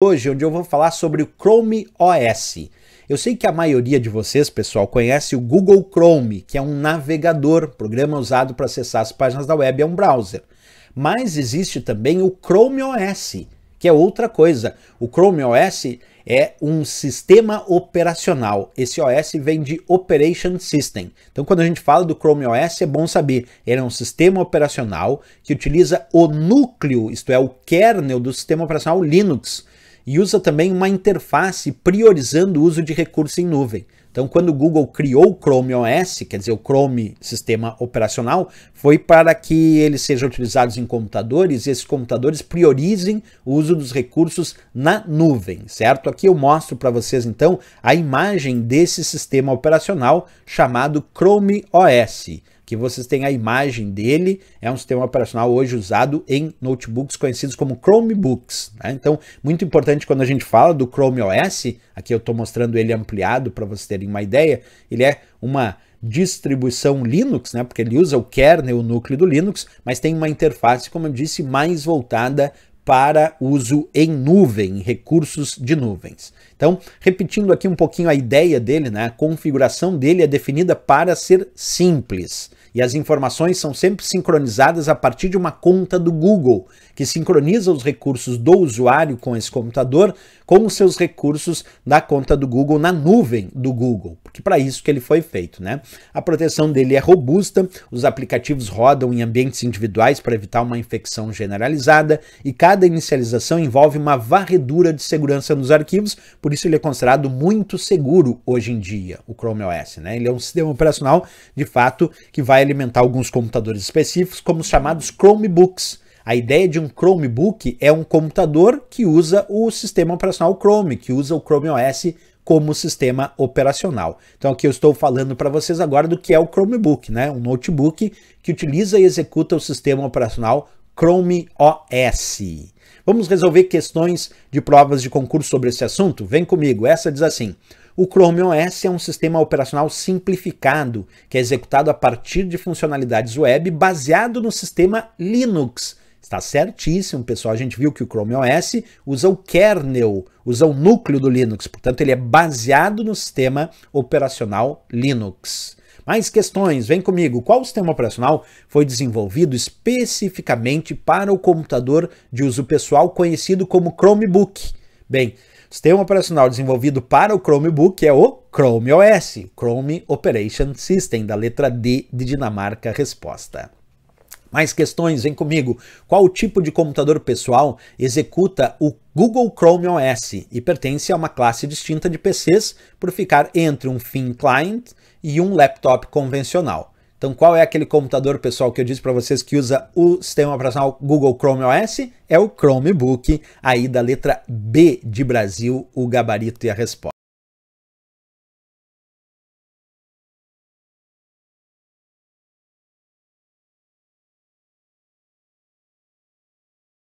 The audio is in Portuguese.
hoje, onde eu vou falar sobre o Chrome OS. Eu sei que a maioria de vocês, pessoal, conhece o Google Chrome, que é um navegador, programa usado para acessar as páginas da web, é um browser. Mas existe também o Chrome OS, que é outra coisa. O Chrome OS é um sistema operacional. Esse OS vem de Operation System. Então, quando a gente fala do Chrome OS, é bom saber. Ele é um sistema operacional que utiliza o núcleo, isto é, o kernel do sistema operacional Linux e usa também uma interface priorizando o uso de recursos em nuvem. Então, quando o Google criou o Chrome OS, quer dizer, o Chrome sistema operacional, foi para que eles sejam utilizados em computadores e esses computadores priorizem o uso dos recursos na nuvem, certo? Aqui eu mostro para vocês então a imagem desse sistema operacional chamado Chrome OS que vocês têm a imagem dele. É um sistema operacional hoje usado em notebooks conhecidos como Chromebooks. Né? Então, muito importante quando a gente fala do Chrome OS, aqui eu estou mostrando ele ampliado para vocês terem uma ideia, ele é uma distribuição Linux, né? Porque ele usa o kernel, o núcleo do Linux, mas tem uma interface, como eu disse, mais voltada para uso em nuvem, recursos de nuvens. Então, repetindo aqui um pouquinho a ideia dele, né? a configuração dele é definida para ser simples. E as informações são sempre sincronizadas a partir de uma conta do Google, que sincroniza os recursos do usuário com esse computador com os seus recursos da conta do Google na nuvem do Google, porque para isso que ele foi feito, né? A proteção dele é robusta, os aplicativos rodam em ambientes individuais para evitar uma infecção generalizada e cada cada inicialização envolve uma varredura de segurança nos arquivos, por isso ele é considerado muito seguro hoje em dia, o Chrome OS. Né? Ele é um sistema operacional, de fato, que vai alimentar alguns computadores específicos, como os chamados Chromebooks. A ideia de um Chromebook é um computador que usa o sistema operacional Chrome, que usa o Chrome OS como sistema operacional. Então aqui eu estou falando para vocês agora do que é o Chromebook, né? Um notebook que utiliza e executa o sistema operacional Chrome OS. Vamos resolver questões de provas de concurso sobre esse assunto? Vem comigo. Essa diz assim: o Chrome OS é um sistema operacional simplificado que é executado a partir de funcionalidades web baseado no sistema Linux. Está certíssimo, pessoal. A gente viu que o Chrome OS usa o kernel, usa o núcleo do Linux, portanto, ele é baseado no sistema operacional Linux. Mais questões, vem comigo. Qual sistema operacional foi desenvolvido especificamente para o computador de uso pessoal conhecido como Chromebook? Bem, sistema operacional desenvolvido para o Chromebook é o Chrome OS, Chrome Operation System, da letra D de Dinamarca, resposta. Mais questões, vem comigo. Qual tipo de computador pessoal executa o Google Chrome OS e pertence a uma classe distinta de PCs por ficar entre um thin client e um laptop convencional? Então, qual é aquele computador pessoal que eu disse para vocês que usa o sistema operacional Google Chrome OS? É o Chromebook, aí da letra B de Brasil, o gabarito e a resposta.